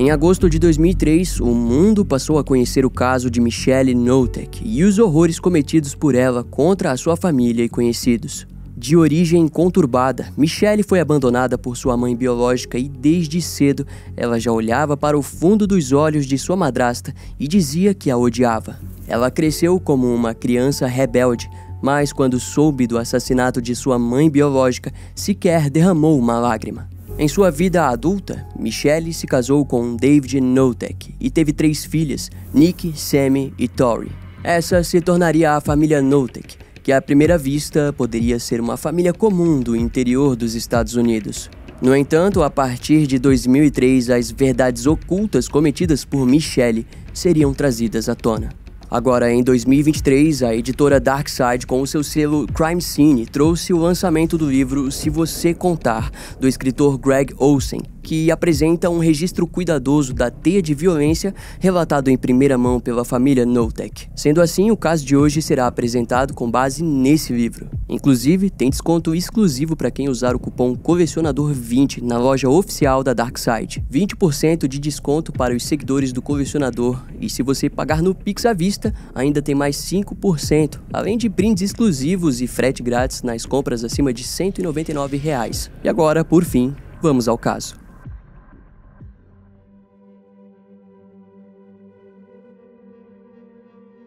Em agosto de 2003, o mundo passou a conhecer o caso de Michelle Notek e os horrores cometidos por ela contra a sua família e conhecidos. De origem conturbada, Michelle foi abandonada por sua mãe biológica e desde cedo ela já olhava para o fundo dos olhos de sua madrasta e dizia que a odiava. Ela cresceu como uma criança rebelde, mas quando soube do assassinato de sua mãe biológica, sequer derramou uma lágrima. Em sua vida adulta, Michelle se casou com David Notek e teve três filhas, Nick, Sammy e Tori. Essa se tornaria a família Notek, que à primeira vista poderia ser uma família comum do interior dos Estados Unidos. No entanto, a partir de 2003, as verdades ocultas cometidas por Michelle seriam trazidas à tona. Agora, em 2023, a editora Darkside, com o seu selo Crime Scene, trouxe o lançamento do livro Se Você Contar, do escritor Greg Olsen, que apresenta um registro cuidadoso da teia de violência relatado em primeira mão pela família Notek. Sendo assim, o caso de hoje será apresentado com base nesse livro. Inclusive, tem desconto exclusivo para quem usar o cupom Colecionador20 na loja oficial da Darkside. 20% de desconto para os seguidores do Colecionador e se você pagar no Pix à vista, ainda tem mais 5%, além de brindes exclusivos e frete grátis nas compras acima de R$ 199. Reais. E agora, por fim, vamos ao caso.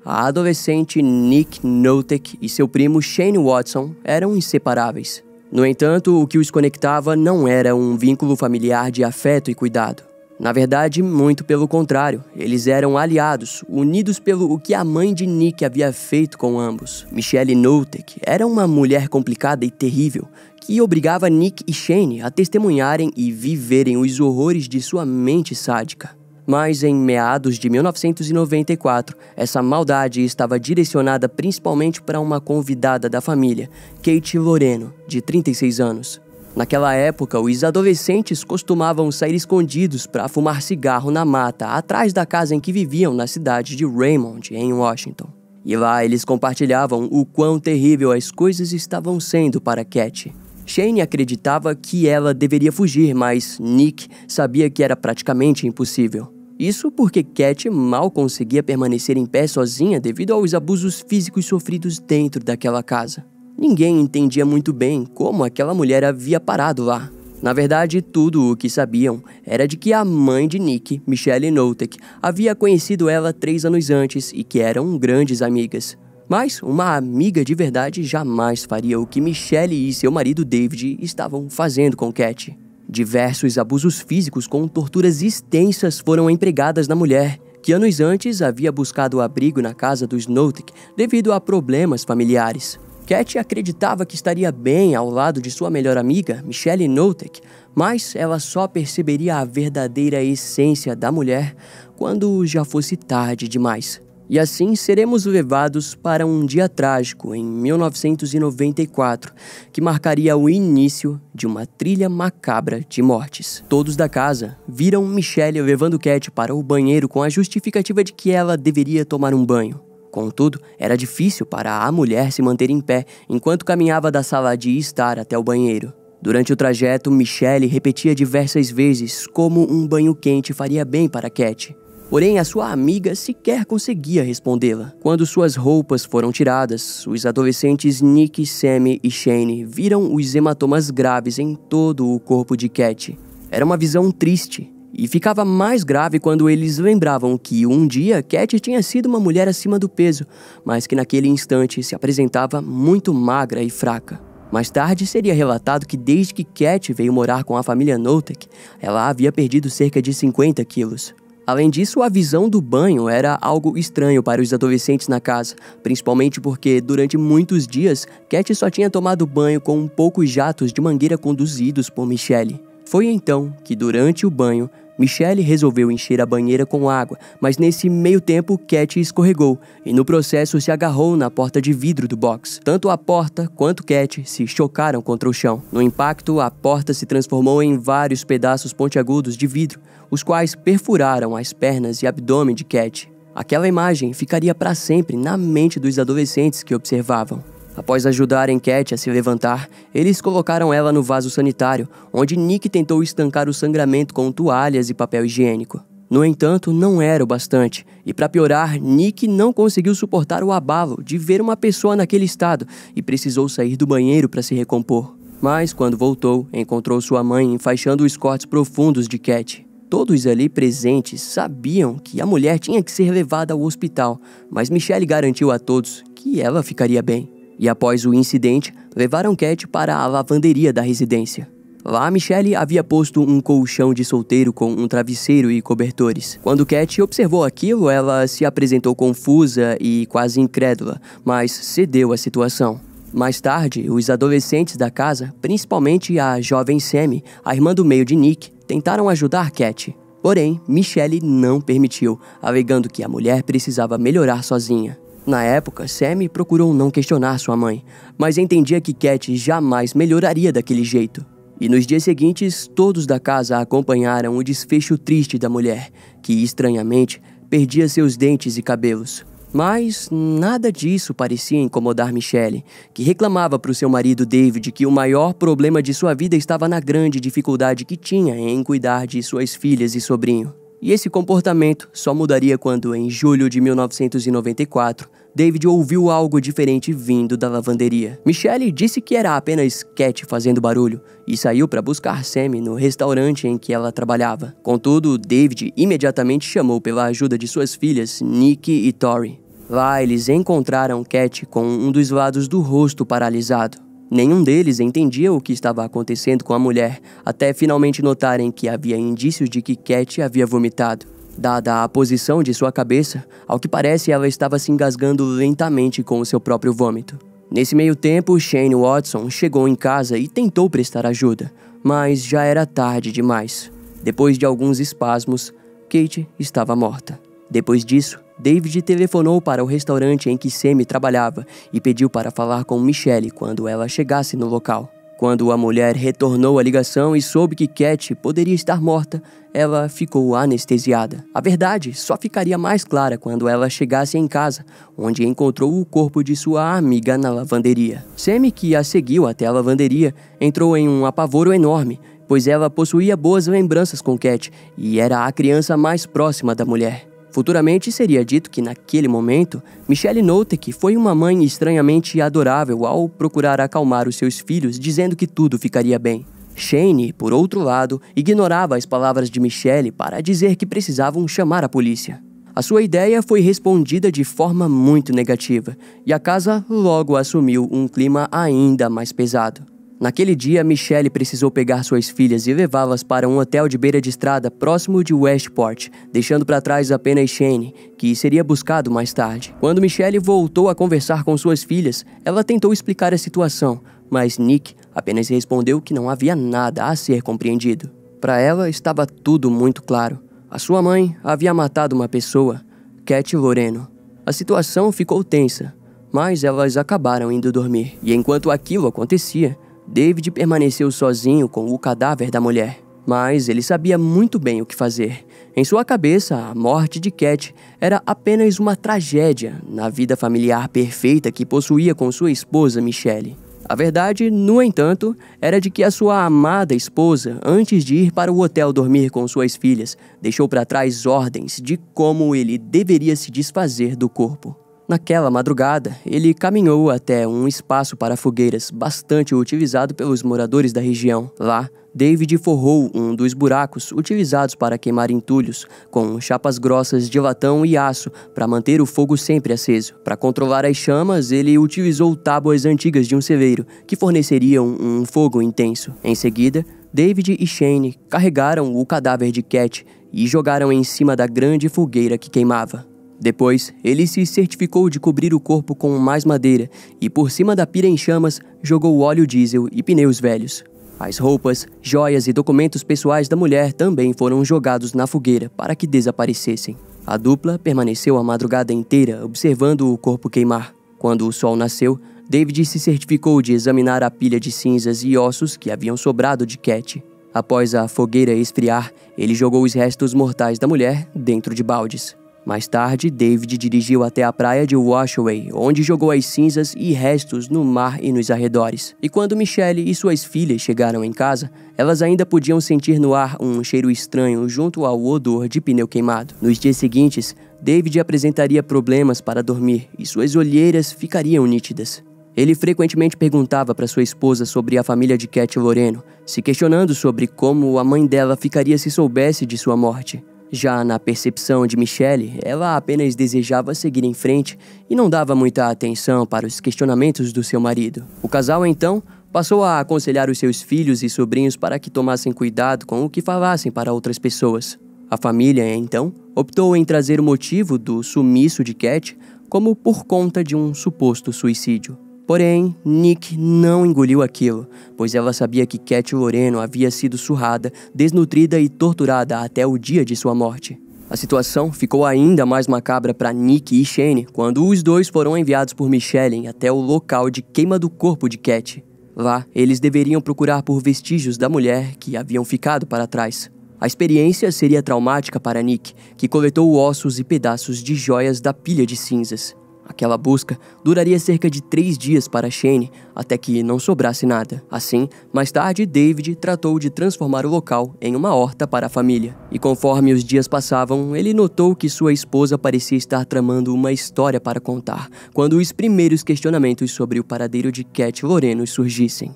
A adolescente Nick Notek e seu primo Shane Watson eram inseparáveis. No entanto, o que os conectava não era um vínculo familiar de afeto e cuidado. Na verdade, muito pelo contrário, eles eram aliados, unidos pelo o que a mãe de Nick havia feito com ambos. Michelle Notek era uma mulher complicada e terrível, que obrigava Nick e Shane a testemunharem e viverem os horrores de sua mente sádica. Mas em meados de 1994, essa maldade estava direcionada principalmente para uma convidada da família, Kate Loreno, de 36 anos. Naquela época, os adolescentes costumavam sair escondidos para fumar cigarro na mata, atrás da casa em que viviam na cidade de Raymond, em Washington. E lá eles compartilhavam o quão terrível as coisas estavam sendo para Cat. Shane acreditava que ela deveria fugir, mas Nick sabia que era praticamente impossível. Isso porque Cat mal conseguia permanecer em pé sozinha devido aos abusos físicos sofridos dentro daquela casa. Ninguém entendia muito bem como aquela mulher havia parado lá. Na verdade, tudo o que sabiam era de que a mãe de Nick, Michelle Notek, havia conhecido ela três anos antes e que eram grandes amigas. Mas uma amiga de verdade jamais faria o que Michelle e seu marido David estavam fazendo com Cat. Diversos abusos físicos com torturas extensas foram empregadas na mulher, que anos antes havia buscado abrigo na casa dos Notic devido a problemas familiares. Cat acreditava que estaria bem ao lado de sua melhor amiga, Michelle Notek, mas ela só perceberia a verdadeira essência da mulher quando já fosse tarde demais. E assim seremos levados para um dia trágico em 1994, que marcaria o início de uma trilha macabra de mortes. Todos da casa viram Michelle levando Cat para o banheiro com a justificativa de que ela deveria tomar um banho. Contudo, era difícil para a mulher se manter em pé enquanto caminhava da sala de estar até o banheiro. Durante o trajeto, Michelle repetia diversas vezes como um banho quente faria bem para Cat. Porém, a sua amiga sequer conseguia respondê-la. Quando suas roupas foram tiradas, os adolescentes Nick, Sammy e Shane viram os hematomas graves em todo o corpo de Cat. Era uma visão triste, e ficava mais grave quando eles lembravam que um dia Cat tinha sido uma mulher acima do peso, mas que naquele instante se apresentava muito magra e fraca. Mais tarde seria relatado que desde que Cat veio morar com a família Notek, ela havia perdido cerca de 50 quilos. Além disso, a visão do banho era algo estranho para os adolescentes na casa, principalmente porque durante muitos dias Cat só tinha tomado banho com poucos jatos de mangueira conduzidos por Michelle. Foi então que, durante o banho, Michelle resolveu encher a banheira com água, mas nesse meio tempo Cat escorregou e no processo se agarrou na porta de vidro do box. Tanto a porta quanto Cat se chocaram contra o chão. No impacto, a porta se transformou em vários pedaços pontiagudos de vidro, os quais perfuraram as pernas e abdômen de Cat. Aquela imagem ficaria para sempre na mente dos adolescentes que observavam. Após ajudar a enquete a se levantar, eles colocaram ela no vaso sanitário, onde Nick tentou estancar o sangramento com toalhas e papel higiênico. No entanto, não era o bastante, e para piorar, Nick não conseguiu suportar o abalo de ver uma pessoa naquele estado e precisou sair do banheiro para se recompor. Mas quando voltou, encontrou sua mãe enfaixando os cortes profundos de Cat. Todos ali presentes sabiam que a mulher tinha que ser levada ao hospital, mas Michelle garantiu a todos que ela ficaria bem e após o incidente, levaram Cat para a lavanderia da residência. Lá, Michelle havia posto um colchão de solteiro com um travesseiro e cobertores. Quando Cat observou aquilo, ela se apresentou confusa e quase incrédula, mas cedeu à situação. Mais tarde, os adolescentes da casa, principalmente a jovem Sammy, a irmã do meio de Nick, tentaram ajudar Cat. Porém, Michelle não permitiu, alegando que a mulher precisava melhorar sozinha. Na época, Sammy procurou não questionar sua mãe, mas entendia que Cat jamais melhoraria daquele jeito. E nos dias seguintes, todos da casa acompanharam o desfecho triste da mulher, que estranhamente perdia seus dentes e cabelos. Mas nada disso parecia incomodar Michelle, que reclamava para o seu marido David que o maior problema de sua vida estava na grande dificuldade que tinha em cuidar de suas filhas e sobrinho. E esse comportamento só mudaria quando, em julho de 1994, David ouviu algo diferente vindo da lavanderia. Michelle disse que era apenas Cat fazendo barulho e saiu para buscar Sammy no restaurante em que ela trabalhava. Contudo, David imediatamente chamou pela ajuda de suas filhas, Nikki e Tori. Lá, eles encontraram Cat com um dos lados do rosto paralisado. Nenhum deles entendia o que estava acontecendo com a mulher, até finalmente notarem que havia indícios de que Cat havia vomitado. Dada a posição de sua cabeça, ao que parece ela estava se engasgando lentamente com o seu próprio vômito. Nesse meio tempo, Shane Watson chegou em casa e tentou prestar ajuda, mas já era tarde demais. Depois de alguns espasmos, Kate estava morta. Depois disso, David telefonou para o restaurante em que Semi trabalhava e pediu para falar com Michelle quando ela chegasse no local. Quando a mulher retornou à ligação e soube que Cat poderia estar morta, ela ficou anestesiada. A verdade só ficaria mais clara quando ela chegasse em casa, onde encontrou o corpo de sua amiga na lavanderia. Sammy, que a seguiu até a lavanderia, entrou em um apavoro enorme, pois ela possuía boas lembranças com Cat e era a criança mais próxima da mulher. Futuramente seria dito que, naquele momento, Michelle Notek foi uma mãe estranhamente adorável ao procurar acalmar os seus filhos dizendo que tudo ficaria bem. Shane, por outro lado, ignorava as palavras de Michelle para dizer que precisavam chamar a polícia. A sua ideia foi respondida de forma muito negativa e a casa logo assumiu um clima ainda mais pesado. Naquele dia, Michelle precisou pegar suas filhas e levá-las para um hotel de beira de estrada próximo de Westport, deixando para trás apenas Shane, que seria buscado mais tarde. Quando Michelle voltou a conversar com suas filhas, ela tentou explicar a situação, mas Nick apenas respondeu que não havia nada a ser compreendido. Para ela, estava tudo muito claro. A sua mãe havia matado uma pessoa, Cat Loreno. A situação ficou tensa, mas elas acabaram indo dormir. E enquanto aquilo acontecia, David permaneceu sozinho com o cadáver da mulher, mas ele sabia muito bem o que fazer. Em sua cabeça, a morte de Cat era apenas uma tragédia na vida familiar perfeita que possuía com sua esposa Michelle. A verdade, no entanto, era de que a sua amada esposa, antes de ir para o hotel dormir com suas filhas, deixou para trás ordens de como ele deveria se desfazer do corpo. Naquela madrugada, ele caminhou até um espaço para fogueiras bastante utilizado pelos moradores da região. Lá, David forrou um dos buracos utilizados para queimar entulhos, com chapas grossas de latão e aço para manter o fogo sempre aceso. Para controlar as chamas, ele utilizou tábuas antigas de um celeiro, que forneceriam um fogo intenso. Em seguida, David e Shane carregaram o cadáver de Cat e jogaram em cima da grande fogueira que queimava. Depois, ele se certificou de cobrir o corpo com mais madeira e, por cima da pira em chamas, jogou óleo diesel e pneus velhos. As roupas, joias e documentos pessoais da mulher também foram jogados na fogueira para que desaparecessem. A dupla permaneceu a madrugada inteira observando o corpo queimar. Quando o sol nasceu, David se certificou de examinar a pilha de cinzas e ossos que haviam sobrado de Cat. Após a fogueira esfriar, ele jogou os restos mortais da mulher dentro de baldes. Mais tarde, David dirigiu até a praia de Washaway, onde jogou as cinzas e restos no mar e nos arredores. E quando Michelle e suas filhas chegaram em casa, elas ainda podiam sentir no ar um cheiro estranho junto ao odor de pneu queimado. Nos dias seguintes, David apresentaria problemas para dormir e suas olheiras ficariam nítidas. Ele frequentemente perguntava para sua esposa sobre a família de Cat Loreno, se questionando sobre como a mãe dela ficaria se soubesse de sua morte. Já na percepção de Michelle, ela apenas desejava seguir em frente e não dava muita atenção para os questionamentos do seu marido. O casal então passou a aconselhar os seus filhos e sobrinhos para que tomassem cuidado com o que falassem para outras pessoas. A família, então, optou em trazer o motivo do sumiço de Cat como por conta de um suposto suicídio. Porém, Nick não engoliu aquilo, pois ela sabia que Cat Loreno havia sido surrada, desnutrida e torturada até o dia de sua morte. A situação ficou ainda mais macabra para Nick e Shane quando os dois foram enviados por Michelle até o local de queima do corpo de Cat. Lá, eles deveriam procurar por vestígios da mulher que haviam ficado para trás. A experiência seria traumática para Nick, que coletou ossos e pedaços de joias da pilha de cinzas. Aquela busca duraria cerca de três dias para Shane, até que não sobrasse nada. Assim, mais tarde, David tratou de transformar o local em uma horta para a família. E conforme os dias passavam, ele notou que sua esposa parecia estar tramando uma história para contar, quando os primeiros questionamentos sobre o paradeiro de Cat Loreno surgissem.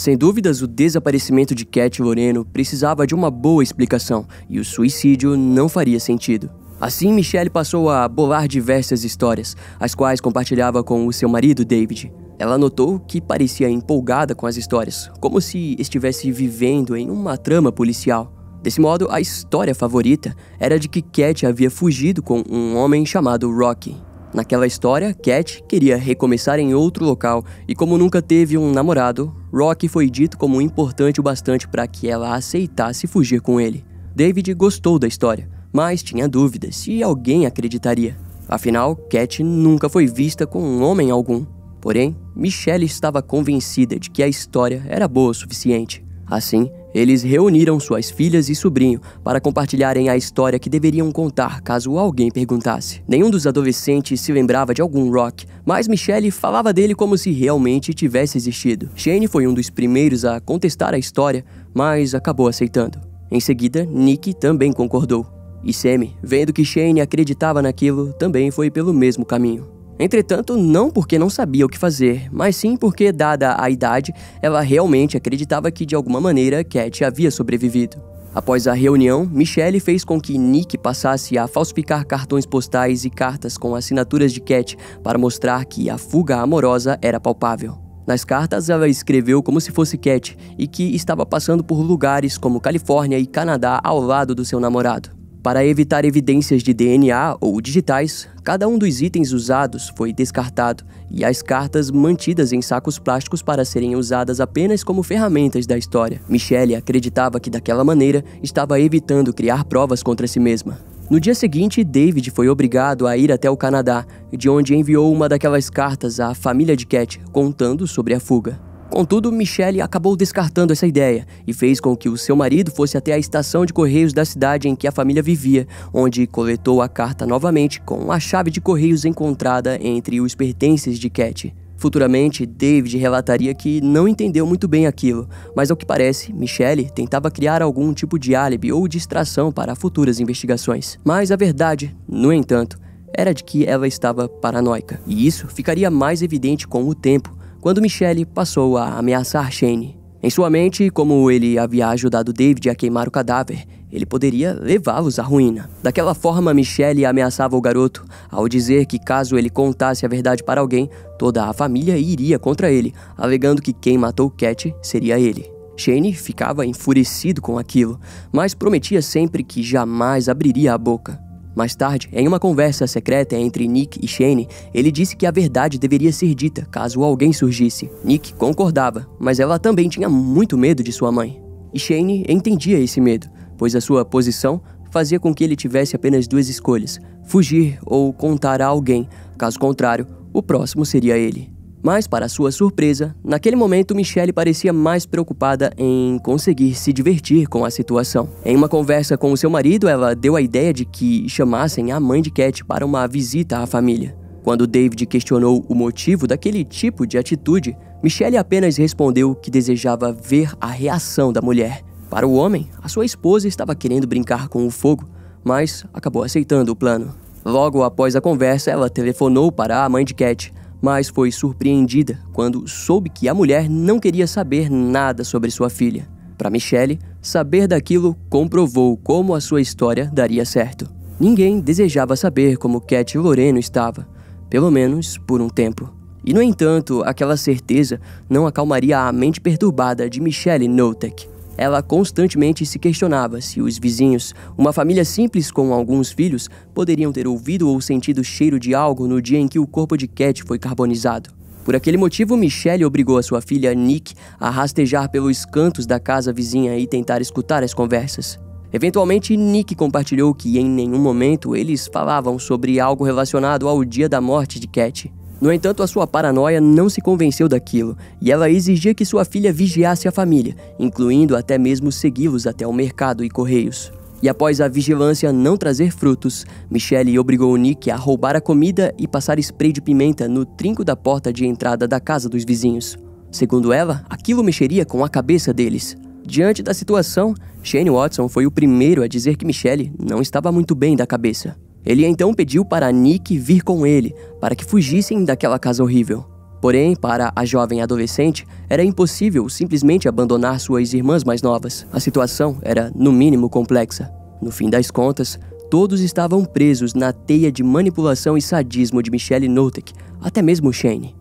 Sem dúvidas, o desaparecimento de Cat Loreno precisava de uma boa explicação e o suicídio não faria sentido. Assim, Michelle passou a bolar diversas histórias, as quais compartilhava com o seu marido David. Ela notou que parecia empolgada com as histórias, como se estivesse vivendo em uma trama policial. Desse modo, a história favorita era de que Cat havia fugido com um homem chamado Rocky, Naquela história, Cat queria recomeçar em outro local e, como nunca teve um namorado, Rock foi dito como importante o bastante para que ela aceitasse fugir com ele. David gostou da história, mas tinha dúvidas se alguém acreditaria. Afinal, Cat nunca foi vista com um homem algum. Porém, Michelle estava convencida de que a história era boa o suficiente. Assim, eles reuniram suas filhas e sobrinho para compartilharem a história que deveriam contar caso alguém perguntasse. Nenhum dos adolescentes se lembrava de algum rock, mas Michelle falava dele como se realmente tivesse existido. Shane foi um dos primeiros a contestar a história, mas acabou aceitando. Em seguida, Nick também concordou. E Sammy, vendo que Shane acreditava naquilo, também foi pelo mesmo caminho. Entretanto, não porque não sabia o que fazer, mas sim porque, dada a idade, ela realmente acreditava que de alguma maneira Cat havia sobrevivido. Após a reunião, Michelle fez com que Nick passasse a falsificar cartões postais e cartas com assinaturas de Cat para mostrar que a fuga amorosa era palpável. Nas cartas, ela escreveu como se fosse Cat e que estava passando por lugares como Califórnia e Canadá ao lado do seu namorado. Para evitar evidências de DNA ou digitais, cada um dos itens usados foi descartado e as cartas mantidas em sacos plásticos para serem usadas apenas como ferramentas da história. Michelle acreditava que daquela maneira estava evitando criar provas contra si mesma. No dia seguinte, David foi obrigado a ir até o Canadá, de onde enviou uma daquelas cartas à família de Cat contando sobre a fuga. Contudo, Michelle acabou descartando essa ideia e fez com que o seu marido fosse até a estação de correios da cidade em que a família vivia, onde coletou a carta novamente com a chave de correios encontrada entre os pertences de Cat. Futuramente, David relataria que não entendeu muito bem aquilo, mas ao que parece, Michelle tentava criar algum tipo de álibi ou distração para futuras investigações. Mas a verdade, no entanto, era de que ela estava paranoica, e isso ficaria mais evidente com o tempo quando Michelle passou a ameaçar Shane. Em sua mente, como ele havia ajudado David a queimar o cadáver, ele poderia levá-los à ruína. Daquela forma, Michelle ameaçava o garoto ao dizer que caso ele contasse a verdade para alguém, toda a família iria contra ele, alegando que quem matou Cat seria ele. Shane ficava enfurecido com aquilo, mas prometia sempre que jamais abriria a boca. Mais tarde, em uma conversa secreta entre Nick e Shane, ele disse que a verdade deveria ser dita caso alguém surgisse. Nick concordava, mas ela também tinha muito medo de sua mãe. E Shane entendia esse medo, pois a sua posição fazia com que ele tivesse apenas duas escolhas: fugir ou contar a alguém. Caso contrário, o próximo seria ele. Mas, para sua surpresa, naquele momento Michelle parecia mais preocupada em conseguir se divertir com a situação. Em uma conversa com o seu marido, ela deu a ideia de que chamassem a mãe de Cat para uma visita à família. Quando David questionou o motivo daquele tipo de atitude, Michelle apenas respondeu que desejava ver a reação da mulher. Para o homem, a sua esposa estava querendo brincar com o fogo, mas acabou aceitando o plano. Logo após a conversa, ela telefonou para a mãe de Cat, mas foi surpreendida quando soube que a mulher não queria saber nada sobre sua filha. Para Michelle, saber daquilo comprovou como a sua história daria certo. Ninguém desejava saber como Cat Loreno estava, pelo menos por um tempo. E no entanto, aquela certeza não acalmaria a mente perturbada de Michelle Notek. Ela constantemente se questionava se os vizinhos, uma família simples com alguns filhos, poderiam ter ouvido ou sentido cheiro de algo no dia em que o corpo de Cat foi carbonizado. Por aquele motivo, Michelle obrigou a sua filha Nick a rastejar pelos cantos da casa vizinha e tentar escutar as conversas. Eventualmente, Nick compartilhou que em nenhum momento eles falavam sobre algo relacionado ao dia da morte de Cat. No entanto, a sua paranoia não se convenceu daquilo, e ela exigia que sua filha vigiasse a família, incluindo até mesmo segui-los até o mercado e correios. E após a vigilância não trazer frutos, Michelle obrigou Nick a roubar a comida e passar spray de pimenta no trinco da porta de entrada da casa dos vizinhos. Segundo ela, aquilo mexeria com a cabeça deles. Diante da situação, Shane Watson foi o primeiro a dizer que Michelle não estava muito bem da cabeça. Ele então pediu para Nick vir com ele, para que fugissem daquela casa horrível. Porém, para a jovem adolescente, era impossível simplesmente abandonar suas irmãs mais novas. A situação era, no mínimo, complexa. No fim das contas, todos estavam presos na teia de manipulação e sadismo de Michelle Notek, até mesmo Shane.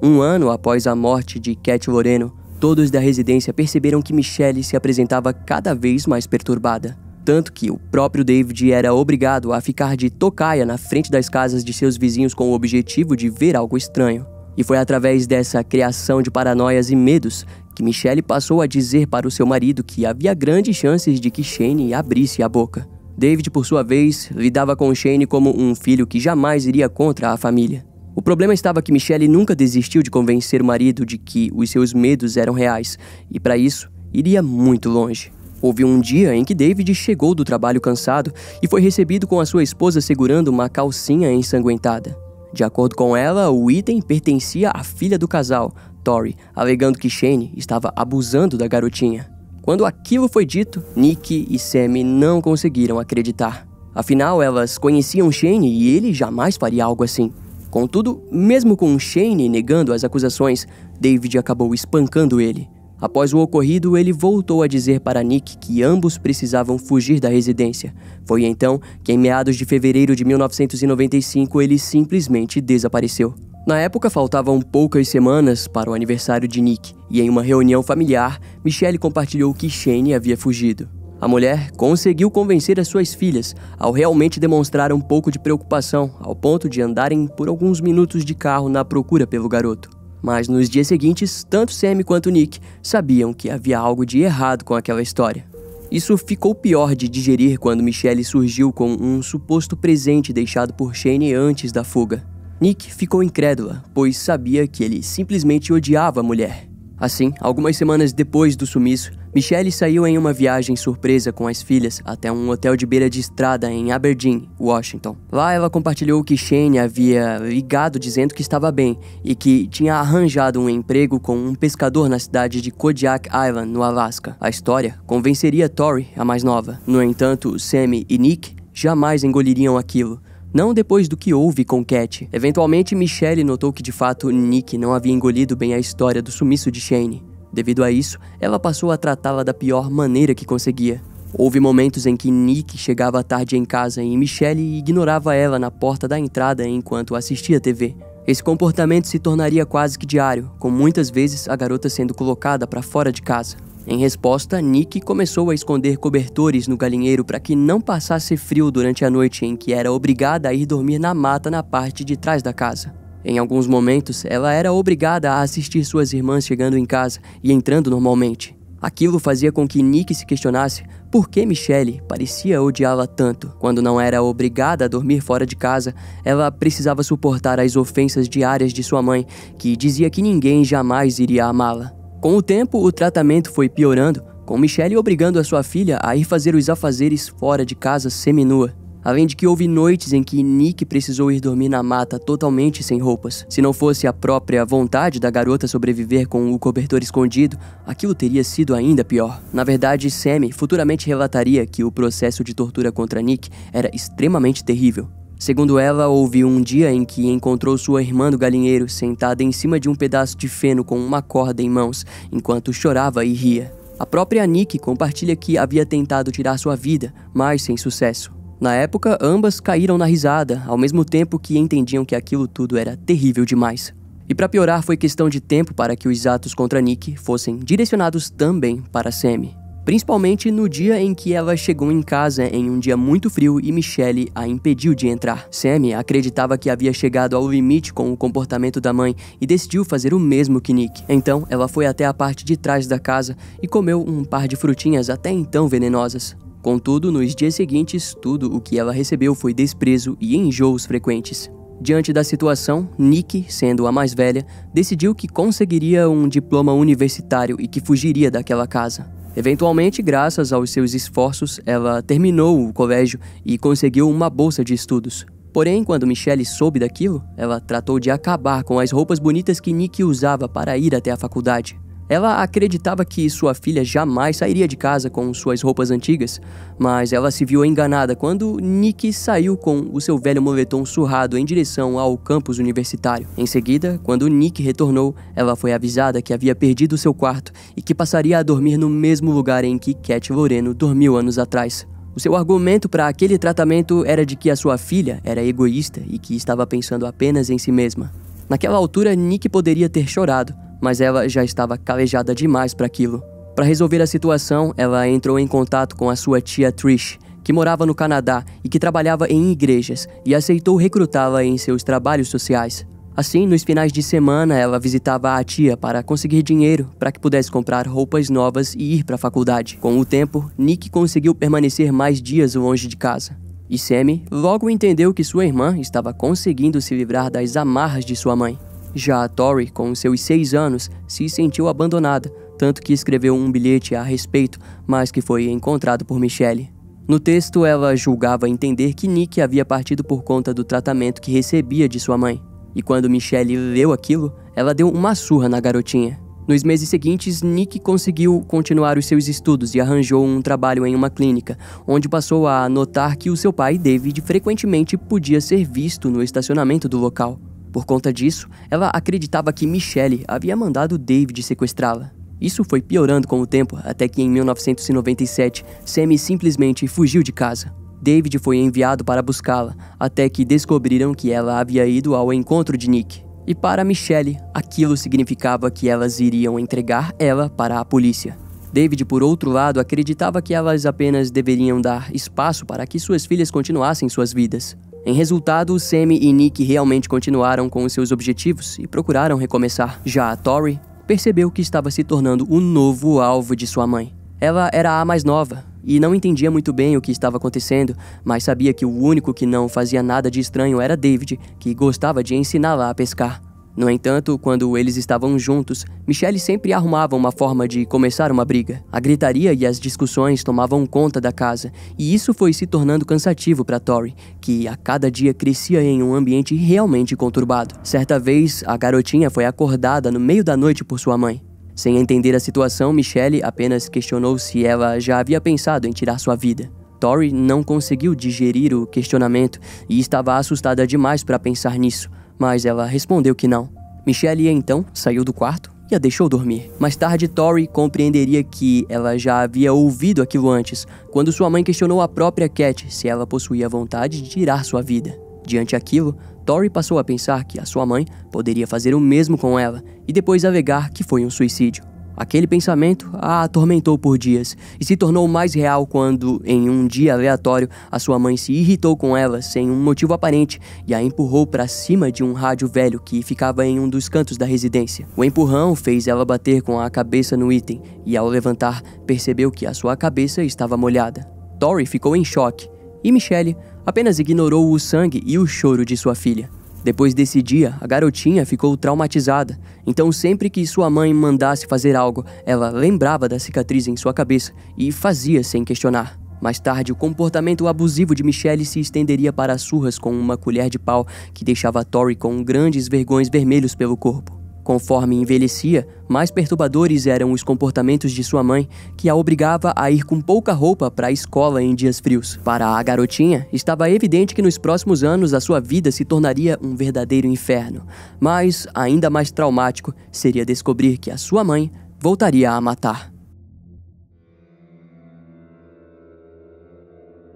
Um ano após a morte de Cat Loreno, Todos da residência perceberam que Michelle se apresentava cada vez mais perturbada, tanto que o próprio David era obrigado a ficar de tocaia na frente das casas de seus vizinhos com o objetivo de ver algo estranho. E foi através dessa criação de paranoias e medos que Michelle passou a dizer para o seu marido que havia grandes chances de que Shane abrisse a boca. David, por sua vez, lidava com Shane como um filho que jamais iria contra a família. O problema estava que Michelle nunca desistiu de convencer o marido de que os seus medos eram reais, e para isso, iria muito longe. Houve um dia em que David chegou do trabalho cansado e foi recebido com a sua esposa segurando uma calcinha ensanguentada. De acordo com ela, o item pertencia à filha do casal, Tori, alegando que Shane estava abusando da garotinha. Quando aquilo foi dito, Nick e Sammy não conseguiram acreditar. Afinal, elas conheciam Shane e ele jamais faria algo assim. Contudo, mesmo com Shane negando as acusações, David acabou espancando ele. Após o ocorrido, ele voltou a dizer para Nick que ambos precisavam fugir da residência. Foi então que, em meados de fevereiro de 1995, ele simplesmente desapareceu. Na época, faltavam poucas semanas para o aniversário de Nick, e em uma reunião familiar, Michelle compartilhou que Shane havia fugido. A mulher conseguiu convencer as suas filhas ao realmente demonstrar um pouco de preocupação, ao ponto de andarem por alguns minutos de carro na procura pelo garoto. Mas nos dias seguintes, tanto Sam quanto Nick sabiam que havia algo de errado com aquela história. Isso ficou pior de digerir quando Michelle surgiu com um suposto presente deixado por Shane antes da fuga. Nick ficou incrédula, pois sabia que ele simplesmente odiava a mulher. Assim, algumas semanas depois do sumiço, Michelle saiu em uma viagem surpresa com as filhas até um hotel de beira de estrada em Aberdeen, Washington. Lá ela compartilhou que Shane havia ligado dizendo que estava bem e que tinha arranjado um emprego com um pescador na cidade de Kodiak Island, no Alasca. A história convenceria Tori, a mais nova. No entanto, Sammy e Nick jamais engoliriam aquilo não depois do que houve com Cat. Eventualmente, Michelle notou que de fato Nick não havia engolido bem a história do sumiço de Shane. Devido a isso, ela passou a tratá-la da pior maneira que conseguia. Houve momentos em que Nick chegava tarde em casa e Michelle ignorava ela na porta da entrada enquanto assistia TV. Esse comportamento se tornaria quase que diário, com muitas vezes a garota sendo colocada para fora de casa. Em resposta, Nick começou a esconder cobertores no galinheiro para que não passasse frio durante a noite em que era obrigada a ir dormir na mata na parte de trás da casa. Em alguns momentos, ela era obrigada a assistir suas irmãs chegando em casa e entrando normalmente. Aquilo fazia com que Nick se questionasse por que Michelle parecia odiá-la tanto. Quando não era obrigada a dormir fora de casa, ela precisava suportar as ofensas diárias de sua mãe, que dizia que ninguém jamais iria amá-la. Com o tempo, o tratamento foi piorando, com Michelle obrigando a sua filha a ir fazer os afazeres fora de casa seminua. Além de que houve noites em que Nick precisou ir dormir na mata totalmente sem roupas. Se não fosse a própria vontade da garota sobreviver com o cobertor escondido, aquilo teria sido ainda pior. Na verdade, Sammy futuramente relataria que o processo de tortura contra Nick era extremamente terrível. Segundo ela, houve um dia em que encontrou sua irmã do galinheiro sentada em cima de um pedaço de feno com uma corda em mãos, enquanto chorava e ria. A própria Nick compartilha que havia tentado tirar sua vida, mas sem sucesso. Na época, ambas caíram na risada, ao mesmo tempo que entendiam que aquilo tudo era terrível demais. E para piorar, foi questão de tempo para que os atos contra Nick fossem direcionados também para Sammy. Principalmente no dia em que ela chegou em casa em um dia muito frio e Michelle a impediu de entrar. Sammy acreditava que havia chegado ao limite com o comportamento da mãe e decidiu fazer o mesmo que Nick. Então, ela foi até a parte de trás da casa e comeu um par de frutinhas até então venenosas. Contudo, nos dias seguintes, tudo o que ela recebeu foi desprezo e enjoos frequentes. Diante da situação, Nick, sendo a mais velha, decidiu que conseguiria um diploma universitário e que fugiria daquela casa. Eventualmente, graças aos seus esforços, ela terminou o colégio e conseguiu uma bolsa de estudos. Porém, quando Michelle soube daquilo, ela tratou de acabar com as roupas bonitas que Nick usava para ir até a faculdade. Ela acreditava que sua filha jamais sairia de casa com suas roupas antigas, mas ela se viu enganada quando Nick saiu com o seu velho moletom surrado em direção ao campus universitário. Em seguida, quando Nick retornou, ela foi avisada que havia perdido seu quarto e que passaria a dormir no mesmo lugar em que Cat Loreno dormiu anos atrás. O seu argumento para aquele tratamento era de que a sua filha era egoísta e que estava pensando apenas em si mesma. Naquela altura, Nick poderia ter chorado, mas ela já estava calejada demais para aquilo. Para resolver a situação, ela entrou em contato com a sua tia Trish, que morava no Canadá e que trabalhava em igrejas, e aceitou recrutá-la em seus trabalhos sociais. Assim, nos finais de semana, ela visitava a tia para conseguir dinheiro para que pudesse comprar roupas novas e ir para a faculdade. Com o tempo, Nick conseguiu permanecer mais dias longe de casa. E Sammy logo entendeu que sua irmã estava conseguindo se livrar das amarras de sua mãe. Já a Tori, com seus seis anos, se sentiu abandonada, tanto que escreveu um bilhete a respeito, mas que foi encontrado por Michelle. No texto, ela julgava entender que Nick havia partido por conta do tratamento que recebia de sua mãe. E quando Michelle leu aquilo, ela deu uma surra na garotinha. Nos meses seguintes, Nick conseguiu continuar os seus estudos e arranjou um trabalho em uma clínica, onde passou a notar que o seu pai, David, frequentemente podia ser visto no estacionamento do local. Por conta disso, ela acreditava que Michelle havia mandado David sequestrá-la. Isso foi piorando com o tempo, até que em 1997, Sammy simplesmente fugiu de casa. David foi enviado para buscá-la, até que descobriram que ela havia ido ao encontro de Nick. E para Michelle, aquilo significava que elas iriam entregar ela para a polícia. David, por outro lado, acreditava que elas apenas deveriam dar espaço para que suas filhas continuassem suas vidas. Em resultado, Sammy e Nick realmente continuaram com os seus objetivos e procuraram recomeçar. Já a Tori percebeu que estava se tornando o novo alvo de sua mãe. Ela era a mais nova e não entendia muito bem o que estava acontecendo, mas sabia que o único que não fazia nada de estranho era David, que gostava de ensiná-la a pescar. No entanto, quando eles estavam juntos, Michelle sempre arrumava uma forma de começar uma briga. A gritaria e as discussões tomavam conta da casa, e isso foi se tornando cansativo para Tori, que a cada dia crescia em um ambiente realmente conturbado. Certa vez, a garotinha foi acordada no meio da noite por sua mãe. Sem entender a situação, Michelle apenas questionou se ela já havia pensado em tirar sua vida. Tori não conseguiu digerir o questionamento e estava assustada demais para pensar nisso mas ela respondeu que não. Michelle então saiu do quarto e a deixou dormir. Mais tarde, Tori compreenderia que ela já havia ouvido aquilo antes, quando sua mãe questionou a própria Cat se ela possuía vontade de tirar sua vida. Diante aquilo, Tori passou a pensar que a sua mãe poderia fazer o mesmo com ela e depois alegar que foi um suicídio. Aquele pensamento a ah, atormentou por dias e se tornou mais real quando, em um dia aleatório, a sua mãe se irritou com ela sem um motivo aparente e a empurrou para cima de um rádio velho que ficava em um dos cantos da residência. O empurrão fez ela bater com a cabeça no item e, ao levantar, percebeu que a sua cabeça estava molhada. Tori ficou em choque e Michelle apenas ignorou o sangue e o choro de sua filha. Depois desse dia, a garotinha ficou traumatizada, então sempre que sua mãe mandasse fazer algo, ela lembrava da cicatriz em sua cabeça e fazia sem questionar. Mais tarde, o comportamento abusivo de Michelle se estenderia para surras com uma colher de pau que deixava Tori com grandes vergões vermelhos pelo corpo. Conforme envelhecia, mais perturbadores eram os comportamentos de sua mãe, que a obrigava a ir com pouca roupa para a escola em dias frios. Para a garotinha, estava evidente que nos próximos anos a sua vida se tornaria um verdadeiro inferno. Mas, ainda mais traumático, seria descobrir que a sua mãe voltaria a matar.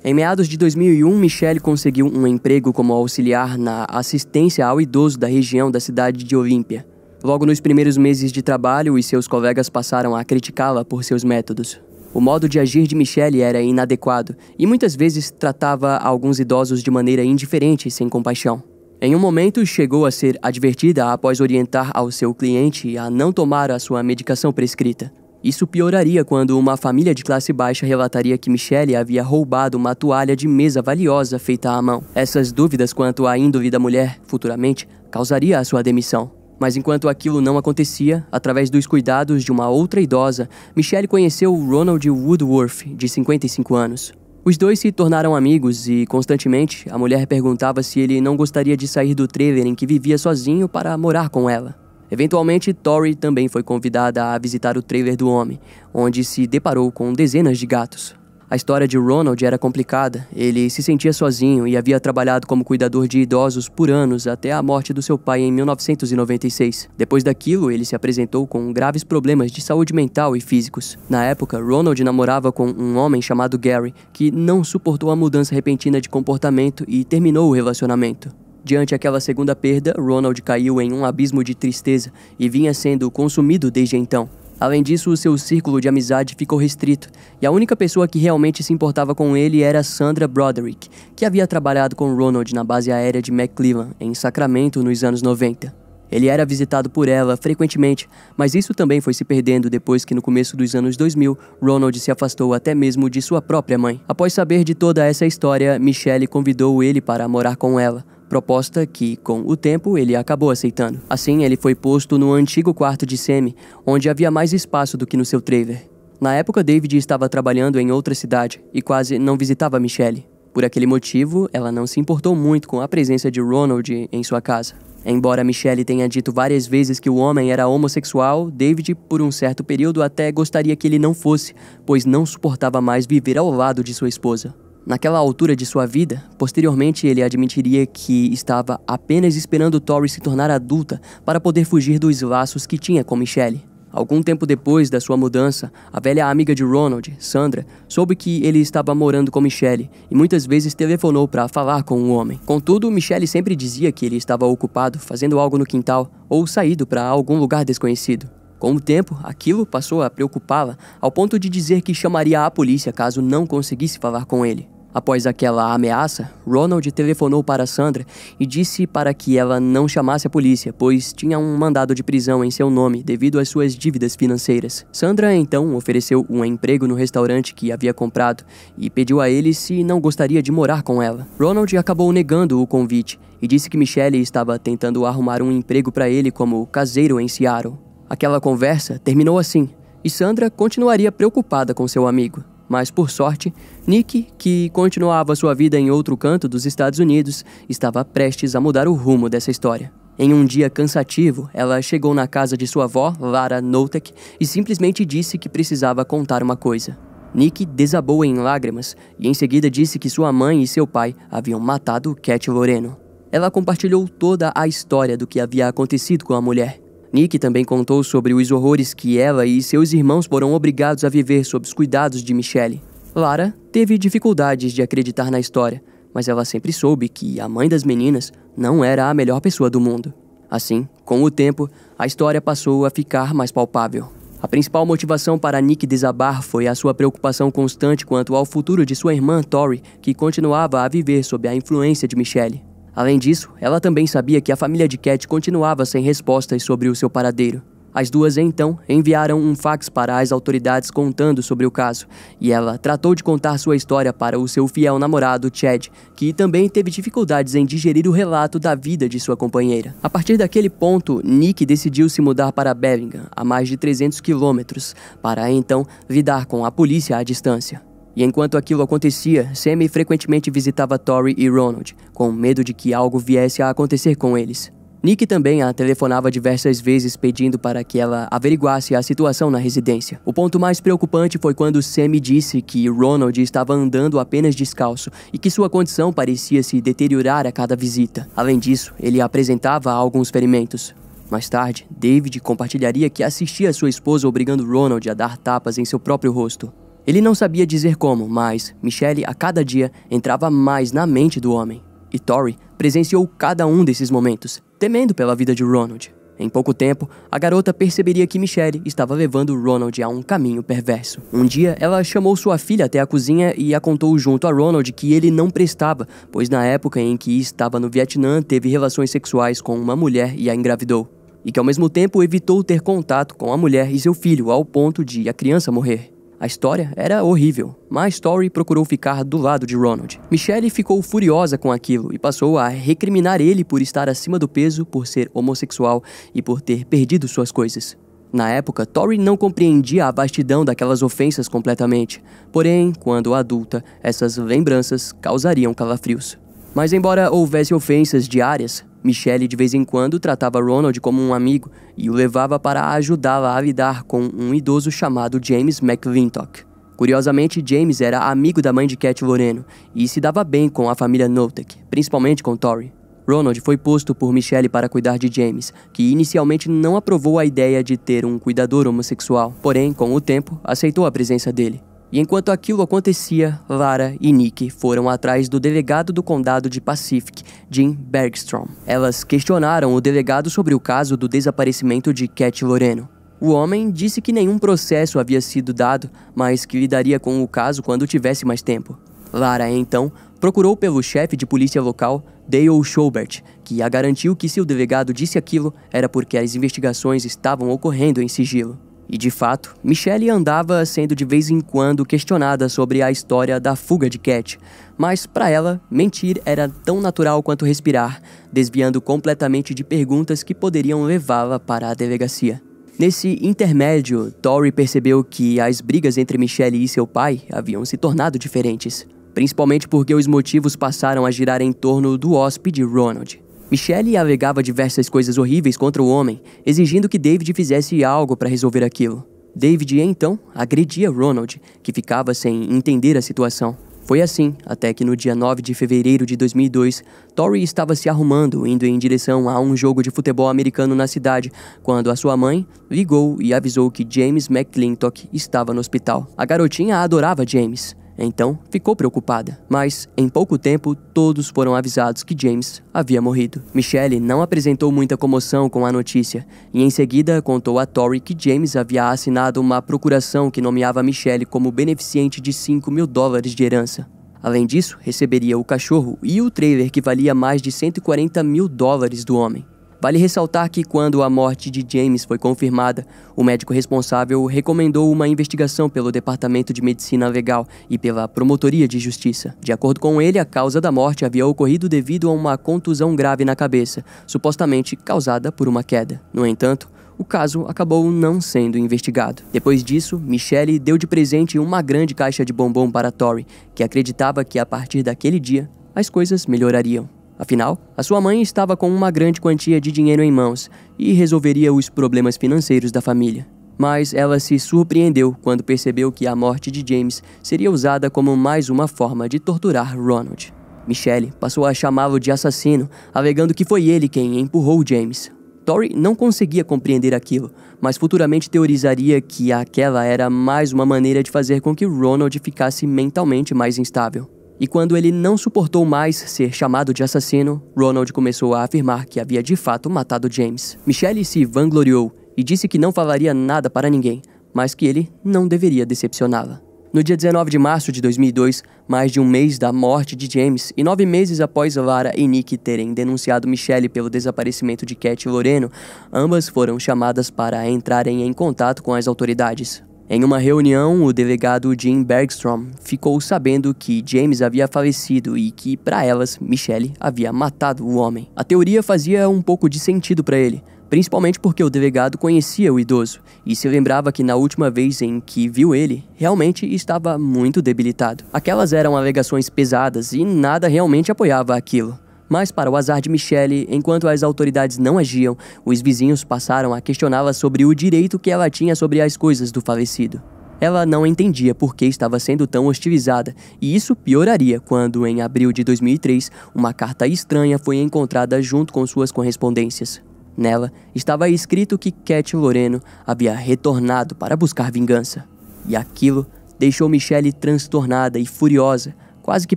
Em meados de 2001, Michelle conseguiu um emprego como auxiliar na assistência ao idoso da região da cidade de Olímpia. Logo nos primeiros meses de trabalho, os seus colegas passaram a criticá-la por seus métodos. O modo de agir de Michelle era inadequado e muitas vezes tratava alguns idosos de maneira indiferente e sem compaixão. Em um momento, chegou a ser advertida após orientar ao seu cliente a não tomar a sua medicação prescrita. Isso pioraria quando uma família de classe baixa relataria que Michelle havia roubado uma toalha de mesa valiosa feita à mão. Essas dúvidas quanto à índole da mulher, futuramente, causaria a sua demissão. Mas enquanto aquilo não acontecia, através dos cuidados de uma outra idosa, Michelle conheceu Ronald Woodworth, de 55 anos. Os dois se tornaram amigos e, constantemente, a mulher perguntava se ele não gostaria de sair do trailer em que vivia sozinho para morar com ela. Eventualmente, Tori também foi convidada a visitar o trailer do homem, onde se deparou com dezenas de gatos. A história de Ronald era complicada. Ele se sentia sozinho e havia trabalhado como cuidador de idosos por anos até a morte do seu pai em 1996. Depois daquilo, ele se apresentou com graves problemas de saúde mental e físicos. Na época, Ronald namorava com um homem chamado Gary, que não suportou a mudança repentina de comportamento e terminou o relacionamento. Diante aquela segunda perda, Ronald caiu em um abismo de tristeza e vinha sendo consumido desde então. Além disso, o seu círculo de amizade ficou restrito, e a única pessoa que realmente se importava com ele era Sandra Broderick, que havia trabalhado com Ronald na base aérea de McClellan, em Sacramento, nos anos 90. Ele era visitado por ela frequentemente, mas isso também foi se perdendo depois que, no começo dos anos 2000, Ronald se afastou até mesmo de sua própria mãe. Após saber de toda essa história, Michelle convidou ele para morar com ela, proposta que, com o tempo, ele acabou aceitando. Assim, ele foi posto no antigo quarto de Semi, onde havia mais espaço do que no seu trailer. Na época, David estava trabalhando em outra cidade e quase não visitava Michelle. Por aquele motivo, ela não se importou muito com a presença de Ronald em sua casa. Embora Michelle tenha dito várias vezes que o homem era homossexual, David, por um certo período, até gostaria que ele não fosse, pois não suportava mais viver ao lado de sua esposa. Naquela altura de sua vida, posteriormente ele admitiria que estava apenas esperando Tori se tornar adulta para poder fugir dos laços que tinha com Michelle. Algum tempo depois da sua mudança, a velha amiga de Ronald, Sandra, soube que ele estava morando com Michelle e muitas vezes telefonou para falar com o homem. Contudo, Michelle sempre dizia que ele estava ocupado fazendo algo no quintal ou saído para algum lugar desconhecido. Com o tempo, aquilo passou a preocupá-la, ao ponto de dizer que chamaria a polícia caso não conseguisse falar com ele. Após aquela ameaça, Ronald telefonou para Sandra e disse para que ela não chamasse a polícia, pois tinha um mandado de prisão em seu nome devido às suas dívidas financeiras. Sandra então ofereceu um emprego no restaurante que havia comprado e pediu a ele se não gostaria de morar com ela. Ronald acabou negando o convite e disse que Michelle estava tentando arrumar um emprego para ele como caseiro em Seattle. Aquela conversa terminou assim, e Sandra continuaria preocupada com seu amigo. Mas, por sorte, Nick, que continuava sua vida em outro canto dos Estados Unidos, estava prestes a mudar o rumo dessa história. Em um dia cansativo, ela chegou na casa de sua avó, Lara Notek, e simplesmente disse que precisava contar uma coisa. Nick desabou em lágrimas e em seguida disse que sua mãe e seu pai haviam matado Cat Loreno. Ela compartilhou toda a história do que havia acontecido com a mulher Nick também contou sobre os horrores que ela e seus irmãos foram obrigados a viver sob os cuidados de Michelle. Lara teve dificuldades de acreditar na história, mas ela sempre soube que a mãe das meninas não era a melhor pessoa do mundo. Assim, com o tempo, a história passou a ficar mais palpável. A principal motivação para Nick desabar foi a sua preocupação constante quanto ao futuro de sua irmã Tori, que continuava a viver sob a influência de Michelle. Além disso, ela também sabia que a família de Cat continuava sem respostas sobre o seu paradeiro. As duas então enviaram um fax para as autoridades contando sobre o caso, e ela tratou de contar sua história para o seu fiel namorado Chad, que também teve dificuldades em digerir o relato da vida de sua companheira. A partir daquele ponto, Nick decidiu se mudar para Bellingham, a mais de 300 quilômetros, para então lidar com a polícia à distância. E enquanto aquilo acontecia, Sammy frequentemente visitava Tori e Ronald, com medo de que algo viesse a acontecer com eles. Nick também a telefonava diversas vezes pedindo para que ela averiguasse a situação na residência. O ponto mais preocupante foi quando Sammy disse que Ronald estava andando apenas descalço e que sua condição parecia se deteriorar a cada visita. Além disso, ele apresentava alguns ferimentos. Mais tarde, David compartilharia que assistia sua esposa obrigando Ronald a dar tapas em seu próprio rosto. Ele não sabia dizer como, mas Michelle a cada dia entrava mais na mente do homem. E Tori presenciou cada um desses momentos, temendo pela vida de Ronald. Em pouco tempo, a garota perceberia que Michelle estava levando Ronald a um caminho perverso. Um dia, ela chamou sua filha até a cozinha e a contou junto a Ronald que ele não prestava, pois na época em que estava no Vietnã teve relações sexuais com uma mulher e a engravidou. E que ao mesmo tempo evitou ter contato com a mulher e seu filho ao ponto de a criança morrer. A história era horrível, mas Story procurou ficar do lado de Ronald. Michelle ficou furiosa com aquilo e passou a recriminar ele por estar acima do peso, por ser homossexual e por ter perdido suas coisas. Na época, Tori não compreendia a vastidão daquelas ofensas completamente. Porém, quando adulta, essas lembranças causariam calafrios. Mas embora houvesse ofensas diárias, Michelle de vez em quando tratava Ronald como um amigo e o levava para ajudá-la a lidar com um idoso chamado James McClintock. Curiosamente, James era amigo da mãe de Cat Loreno e se dava bem com a família Notek, principalmente com Tori. Ronald foi posto por Michelle para cuidar de James, que inicialmente não aprovou a ideia de ter um cuidador homossexual, porém, com o tempo, aceitou a presença dele. E enquanto aquilo acontecia, Lara e Nick foram atrás do delegado do condado de Pacific, Jim Bergstrom. Elas questionaram o delegado sobre o caso do desaparecimento de Cat Loreno. O homem disse que nenhum processo havia sido dado, mas que lidaria com o caso quando tivesse mais tempo. Lara, então, procurou pelo chefe de polícia local, Dale Schobert, que a garantiu que se o delegado disse aquilo, era porque as investigações estavam ocorrendo em sigilo. E de fato, Michelle andava sendo de vez em quando questionada sobre a história da fuga de Cat, mas para ela, mentir era tão natural quanto respirar, desviando completamente de perguntas que poderiam levá-la para a delegacia. Nesse intermédio, Tori percebeu que as brigas entre Michelle e seu pai haviam se tornado diferentes, principalmente porque os motivos passaram a girar em torno do hóspede Ronald. Michelle alegava diversas coisas horríveis contra o homem, exigindo que David fizesse algo para resolver aquilo. David, então, agredia Ronald, que ficava sem entender a situação. Foi assim até que no dia 9 de fevereiro de 2002, Tori estava se arrumando, indo em direção a um jogo de futebol americano na cidade, quando a sua mãe ligou e avisou que James McClintock estava no hospital. A garotinha adorava James. Então, ficou preocupada, mas em pouco tempo todos foram avisados que James havia morrido. Michelle não apresentou muita comoção com a notícia e em seguida contou a Tori que James havia assinado uma procuração que nomeava Michelle como beneficiante de 5 mil dólares de herança. Além disso, receberia o cachorro e o trailer que valia mais de 140 mil dólares do homem. Vale ressaltar que, quando a morte de James foi confirmada, o médico responsável recomendou uma investigação pelo Departamento de Medicina Legal e pela Promotoria de Justiça. De acordo com ele, a causa da morte havia ocorrido devido a uma contusão grave na cabeça, supostamente causada por uma queda. No entanto, o caso acabou não sendo investigado. Depois disso, Michelle deu de presente uma grande caixa de bombom para Tori, que acreditava que a partir daquele dia as coisas melhorariam. Afinal, a sua mãe estava com uma grande quantia de dinheiro em mãos e resolveria os problemas financeiros da família. Mas ela se surpreendeu quando percebeu que a morte de James seria usada como mais uma forma de torturar Ronald. Michelle passou a chamá-lo de assassino, alegando que foi ele quem empurrou James. Tori não conseguia compreender aquilo, mas futuramente teorizaria que aquela era mais uma maneira de fazer com que Ronald ficasse mentalmente mais instável. E quando ele não suportou mais ser chamado de assassino, Ronald começou a afirmar que havia de fato matado James. Michelle se vangloriou e disse que não falaria nada para ninguém, mas que ele não deveria decepcioná-la. No dia 19 de março de 2002, mais de um mês da morte de James e nove meses após Lara e Nick terem denunciado Michelle pelo desaparecimento de Cat e Loreno, ambas foram chamadas para entrarem em contato com as autoridades. Em uma reunião, o delegado Jim Bergstrom ficou sabendo que James havia falecido e que, para elas, Michelle havia matado o homem. A teoria fazia um pouco de sentido para ele, principalmente porque o delegado conhecia o idoso e se lembrava que na última vez em que viu ele, realmente estava muito debilitado. Aquelas eram alegações pesadas e nada realmente apoiava aquilo. Mas, para o azar de Michelle, enquanto as autoridades não agiam, os vizinhos passaram a questioná-la sobre o direito que ela tinha sobre as coisas do falecido. Ela não entendia por que estava sendo tão hostilizada, e isso pioraria quando, em abril de 2003, uma carta estranha foi encontrada junto com suas correspondências. Nela estava escrito que Cat Loreno havia retornado para buscar vingança. E aquilo deixou Michelle transtornada e furiosa, quase que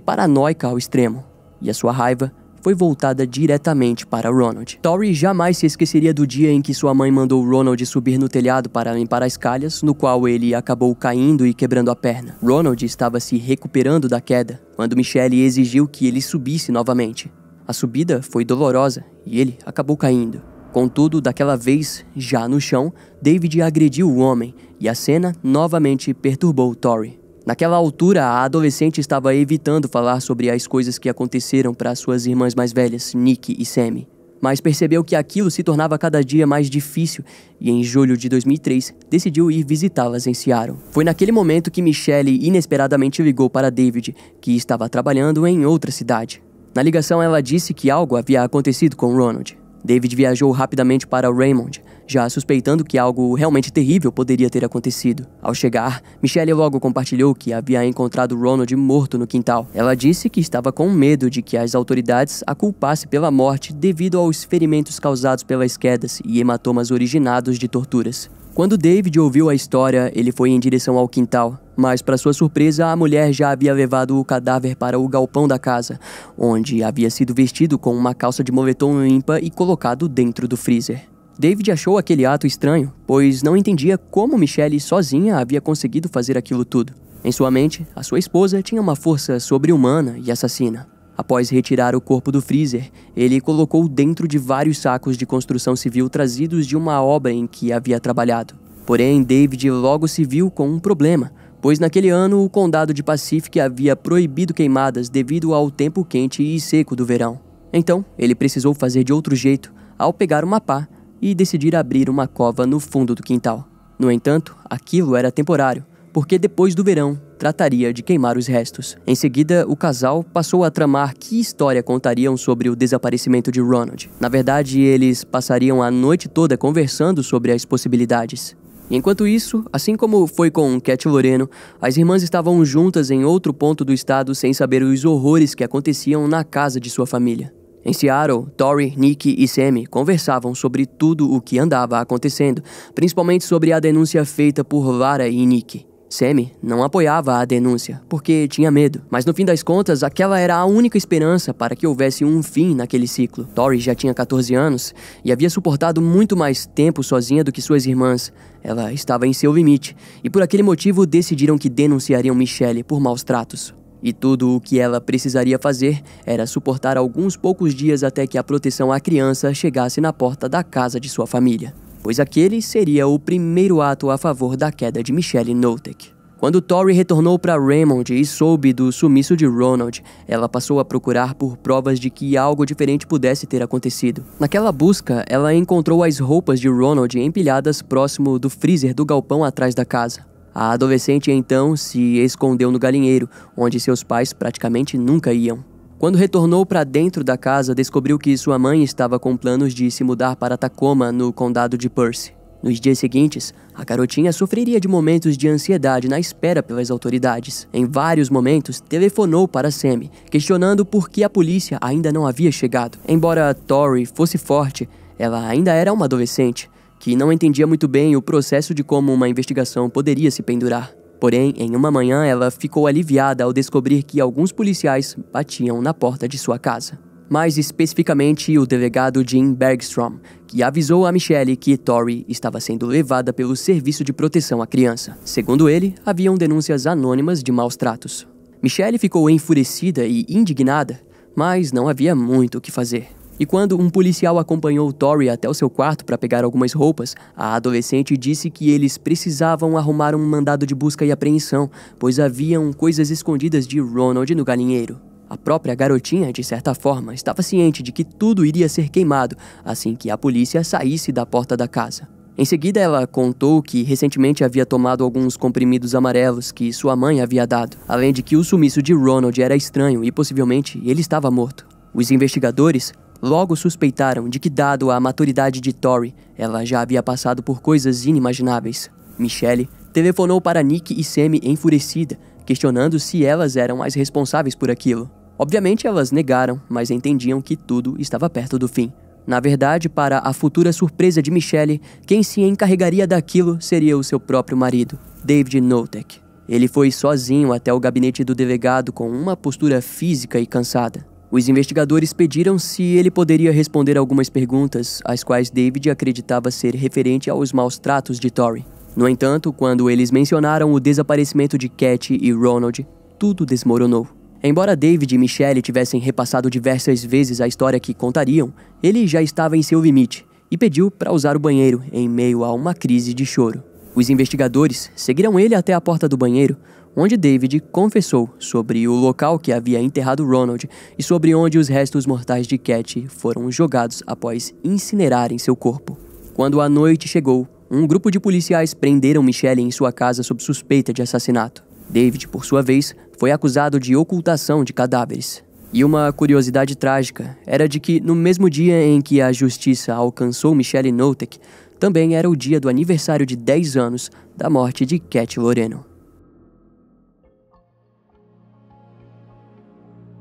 paranoica ao extremo. E a sua raiva foi voltada diretamente para Ronald. Tori jamais se esqueceria do dia em que sua mãe mandou Ronald subir no telhado para limpar as calhas, no qual ele acabou caindo e quebrando a perna. Ronald estava se recuperando da queda quando Michelle exigiu que ele subisse novamente. A subida foi dolorosa e ele acabou caindo. Contudo, daquela vez, já no chão, David agrediu o homem e a cena novamente perturbou Tori. Naquela altura, a adolescente estava evitando falar sobre as coisas que aconteceram para suas irmãs mais velhas, Nick e Sammy, mas percebeu que aquilo se tornava cada dia mais difícil e, em julho de 2003, decidiu ir visitá-las em Seattle. Foi naquele momento que Michelle inesperadamente ligou para David, que estava trabalhando em outra cidade. Na ligação, ela disse que algo havia acontecido com Ronald. David viajou rapidamente para Raymond, já suspeitando que algo realmente terrível poderia ter acontecido. Ao chegar, Michelle logo compartilhou que havia encontrado Ronald morto no quintal. Ela disse que estava com medo de que as autoridades a culpassem pela morte devido aos ferimentos causados pelas quedas e hematomas originados de torturas. Quando David ouviu a história, ele foi em direção ao quintal, mas para sua surpresa, a mulher já havia levado o cadáver para o galpão da casa, onde havia sido vestido com uma calça de moletom limpa e colocado dentro do freezer. David achou aquele ato estranho, pois não entendia como Michelle sozinha havia conseguido fazer aquilo tudo. Em sua mente, a sua esposa tinha uma força sobre-humana e assassina. Após retirar o corpo do freezer, ele colocou dentro de vários sacos de construção civil trazidos de uma obra em que havia trabalhado. Porém, David logo se viu com um problema, pois naquele ano o condado de Pacific havia proibido queimadas devido ao tempo quente e seco do verão. Então, ele precisou fazer de outro jeito ao pegar uma pá e decidir abrir uma cova no fundo do quintal. No entanto, aquilo era temporário, porque depois do verão trataria de queimar os restos. Em seguida, o casal passou a tramar que história contariam sobre o desaparecimento de Ronald. Na verdade, eles passariam a noite toda conversando sobre as possibilidades. Enquanto isso, assim como foi com Cat Loreno, as irmãs estavam juntas em outro ponto do estado sem saber os horrores que aconteciam na casa de sua família. Em Seattle, Tori, Nick e Sammy conversavam sobre tudo o que andava acontecendo, principalmente sobre a denúncia feita por Vara e Nick. Sammy não apoiava a denúncia, porque tinha medo, mas no fim das contas, aquela era a única esperança para que houvesse um fim naquele ciclo. Tori já tinha 14 anos e havia suportado muito mais tempo sozinha do que suas irmãs. Ela estava em seu limite, e por aquele motivo decidiram que denunciariam Michelle por maus tratos. E tudo o que ela precisaria fazer era suportar alguns poucos dias até que a proteção à criança chegasse na porta da casa de sua família, pois aquele seria o primeiro ato a favor da queda de Michelle Notek. Quando Tori retornou para Raymond e soube do sumiço de Ronald, ela passou a procurar por provas de que algo diferente pudesse ter acontecido. Naquela busca, ela encontrou as roupas de Ronald empilhadas próximo do freezer do galpão atrás da casa. A adolescente então se escondeu no galinheiro, onde seus pais praticamente nunca iam. Quando retornou para dentro da casa, descobriu que sua mãe estava com planos de se mudar para Tacoma, no condado de Percy. Nos dias seguintes, a garotinha sofreria de momentos de ansiedade na espera pelas autoridades. Em vários momentos, telefonou para Sammy, questionando por que a polícia ainda não havia chegado. Embora Tori fosse forte, ela ainda era uma adolescente que não entendia muito bem o processo de como uma investigação poderia se pendurar. Porém, em uma manhã ela ficou aliviada ao descobrir que alguns policiais batiam na porta de sua casa. Mais especificamente, o delegado Jim Bergstrom, que avisou a Michelle que Tori estava sendo levada pelo Serviço de Proteção à Criança. Segundo ele, haviam denúncias anônimas de maus tratos. Michelle ficou enfurecida e indignada, mas não havia muito o que fazer. E quando um policial acompanhou Tori até o seu quarto para pegar algumas roupas, a adolescente disse que eles precisavam arrumar um mandado de busca e apreensão, pois haviam coisas escondidas de Ronald no galinheiro. A própria garotinha, de certa forma, estava ciente de que tudo iria ser queimado assim que a polícia saísse da porta da casa. Em seguida, ela contou que recentemente havia tomado alguns comprimidos amarelos que sua mãe havia dado, além de que o sumiço de Ronald era estranho e possivelmente ele estava morto. Os investigadores Logo suspeitaram de que, dado a maturidade de Tori, ela já havia passado por coisas inimagináveis. Michelle telefonou para Nick e Sammy enfurecida, questionando se elas eram as responsáveis por aquilo. Obviamente elas negaram, mas entendiam que tudo estava perto do fim. Na verdade, para a futura surpresa de Michelle, quem se encarregaria daquilo seria o seu próprio marido, David Notek. Ele foi sozinho até o gabinete do delegado com uma postura física e cansada. Os investigadores pediram se ele poderia responder algumas perguntas, as quais David acreditava ser referente aos maus tratos de Tori. No entanto, quando eles mencionaram o desaparecimento de Cat e Ronald, tudo desmoronou. Embora David e Michelle tivessem repassado diversas vezes a história que contariam, ele já estava em seu limite e pediu para usar o banheiro em meio a uma crise de choro. Os investigadores seguiram ele até a porta do banheiro, onde David confessou sobre o local que havia enterrado Ronald e sobre onde os restos mortais de Cat foram jogados após incinerarem seu corpo. Quando a noite chegou, um grupo de policiais prenderam Michelle em sua casa sob suspeita de assassinato. David, por sua vez, foi acusado de ocultação de cadáveres. E uma curiosidade trágica era de que, no mesmo dia em que a justiça alcançou Michelle Notek, também era o dia do aniversário de 10 anos da morte de Cat Loreno.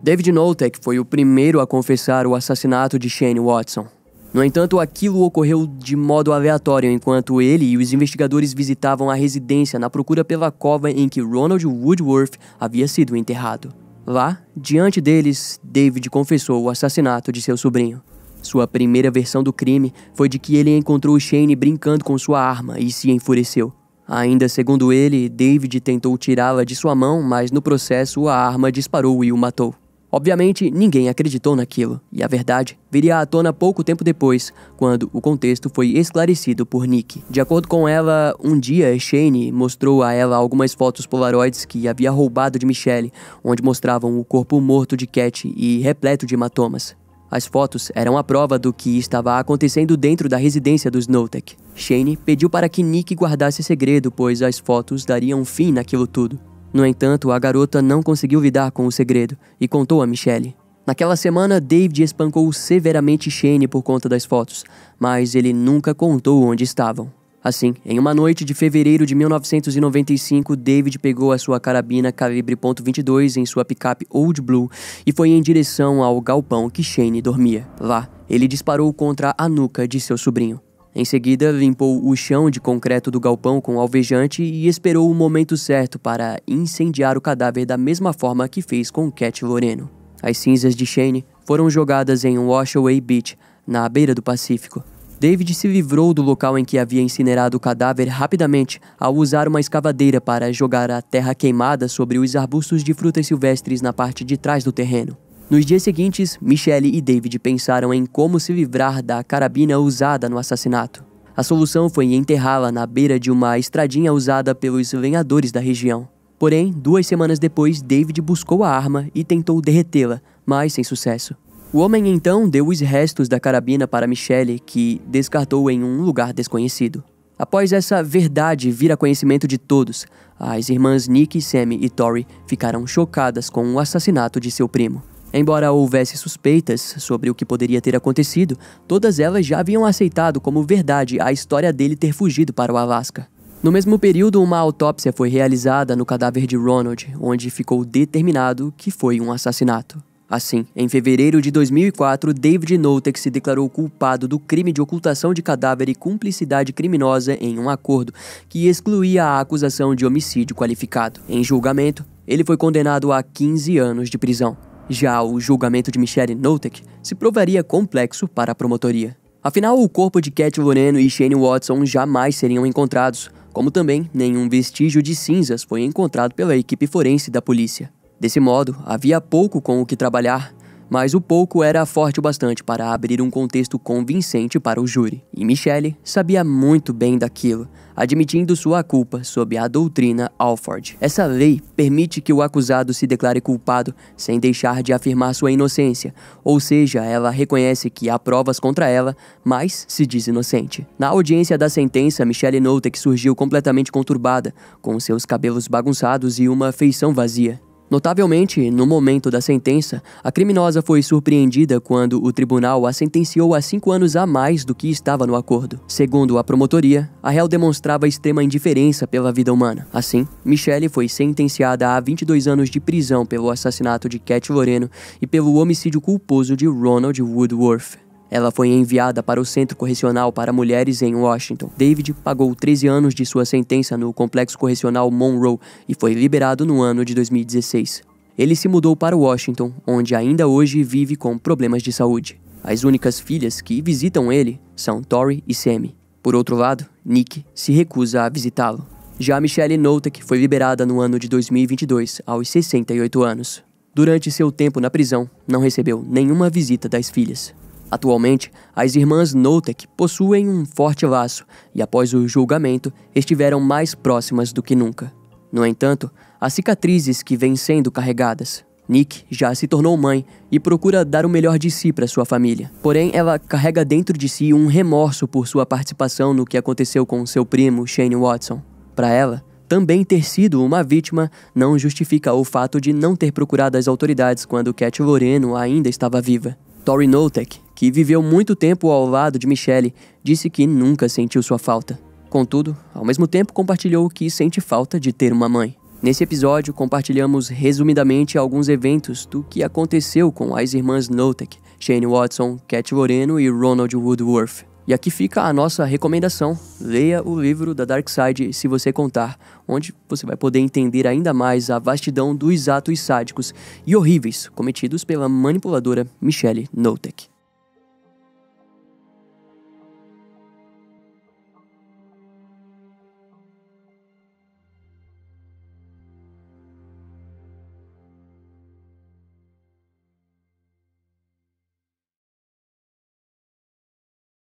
David Noltec foi o primeiro a confessar o assassinato de Shane Watson. No entanto, aquilo ocorreu de modo aleatório enquanto ele e os investigadores visitavam a residência na procura pela cova em que Ronald Woodworth havia sido enterrado. Lá, diante deles, David confessou o assassinato de seu sobrinho. Sua primeira versão do crime foi de que ele encontrou Shane brincando com sua arma e se enfureceu. Ainda segundo ele, David tentou tirá-la de sua mão, mas no processo a arma disparou e o matou. Obviamente, ninguém acreditou naquilo, e a verdade viria à tona pouco tempo depois, quando o contexto foi esclarecido por Nick. De acordo com ela, um dia Shane mostrou a ela algumas fotos polaroids que havia roubado de Michelle, onde mostravam o corpo morto de Cat e repleto de hematomas. As fotos eram a prova do que estava acontecendo dentro da residência dos Snowtech. Shane pediu para que Nick guardasse segredo, pois as fotos dariam fim naquilo tudo. No entanto, a garota não conseguiu lidar com o segredo e contou a Michelle. Naquela semana, David espancou severamente Shane por conta das fotos, mas ele nunca contou onde estavam. Assim, em uma noite de fevereiro de 1995, David pegou a sua carabina calibre .22 em sua picape Old Blue e foi em direção ao galpão que Shane dormia. Lá, ele disparou contra a nuca de seu sobrinho. Em seguida, limpou o chão de concreto do galpão com alvejante e esperou o momento certo para incendiar o cadáver da mesma forma que fez com Cat Loreno. As cinzas de Shane foram jogadas em Washaway Beach, na beira do Pacífico. David se livrou do local em que havia incinerado o cadáver rapidamente ao usar uma escavadeira para jogar a terra queimada sobre os arbustos de frutas silvestres na parte de trás do terreno. Nos dias seguintes, Michelle e David pensaram em como se livrar da carabina usada no assassinato. A solução foi enterrá-la na beira de uma estradinha usada pelos lenhadores da região. Porém, duas semanas depois, David buscou a arma e tentou derretê-la, mas sem sucesso. O homem então deu os restos da carabina para Michelle, que descartou em um lugar desconhecido. Após essa verdade vir a conhecimento de todos, as irmãs Nick, Sammy e Tori ficaram chocadas com o assassinato de seu primo. Embora houvesse suspeitas sobre o que poderia ter acontecido, todas elas já haviam aceitado como verdade a história dele ter fugido para o Alasca. No mesmo período, uma autópsia foi realizada no cadáver de Ronald, onde ficou determinado que foi um assassinato. Assim, em fevereiro de 2004, David Notek se declarou culpado do crime de ocultação de cadáver e cumplicidade criminosa em um acordo que excluía a acusação de homicídio qualificado. Em julgamento, ele foi condenado a 15 anos de prisão. Já o julgamento de Michelle Notek se provaria complexo para a promotoria. Afinal, o corpo de Cat Loreno e Shane Watson jamais seriam encontrados, como também nenhum vestígio de cinzas foi encontrado pela equipe forense da polícia. Desse modo, havia pouco com o que trabalhar, mas o pouco era forte o bastante para abrir um contexto convincente para o júri. E Michelle sabia muito bem daquilo, admitindo sua culpa sob a doutrina Alford. Essa lei permite que o acusado se declare culpado sem deixar de afirmar sua inocência, ou seja, ela reconhece que há provas contra ela, mas se diz inocente. Na audiência da sentença, Michelle que surgiu completamente conturbada, com seus cabelos bagunçados e uma feição vazia. Notavelmente, no momento da sentença, a criminosa foi surpreendida quando o tribunal a sentenciou a cinco anos a mais do que estava no acordo. Segundo a promotoria, a réu demonstrava extrema indiferença pela vida humana. Assim, Michelle foi sentenciada a 22 anos de prisão pelo assassinato de Cat Loreno e pelo homicídio culposo de Ronald Woodworth. Ela foi enviada para o Centro Correcional para Mulheres em Washington. David pagou 13 anos de sua sentença no Complexo Correcional Monroe e foi liberado no ano de 2016. Ele se mudou para Washington, onde ainda hoje vive com problemas de saúde. As únicas filhas que visitam ele são Tori e Sammy. Por outro lado, Nick se recusa a visitá-lo. Já Michelle Notek foi liberada no ano de 2022, aos 68 anos. Durante seu tempo na prisão, não recebeu nenhuma visita das filhas. Atualmente, as irmãs Notek possuem um forte laço e, após o julgamento, estiveram mais próximas do que nunca. No entanto, há cicatrizes que vêm sendo carregadas. Nick já se tornou mãe e procura dar o melhor de si para sua família. Porém, ela carrega dentro de si um remorso por sua participação no que aconteceu com seu primo, Shane Watson. Para ela, também ter sido uma vítima não justifica o fato de não ter procurado as autoridades quando Cat Loreno ainda estava viva. Tori Notek, que viveu muito tempo ao lado de Michelle, disse que nunca sentiu sua falta. Contudo, ao mesmo tempo compartilhou que sente falta de ter uma mãe. Nesse episódio, compartilhamos resumidamente alguns eventos do que aconteceu com as irmãs Notek, Shane Watson, Cat Moreno e Ronald Woodworth. E aqui fica a nossa recomendação: leia o livro da Dark Side se você contar, onde você vai poder entender ainda mais a vastidão dos atos sádicos e horríveis cometidos pela manipuladora Michelle Notek.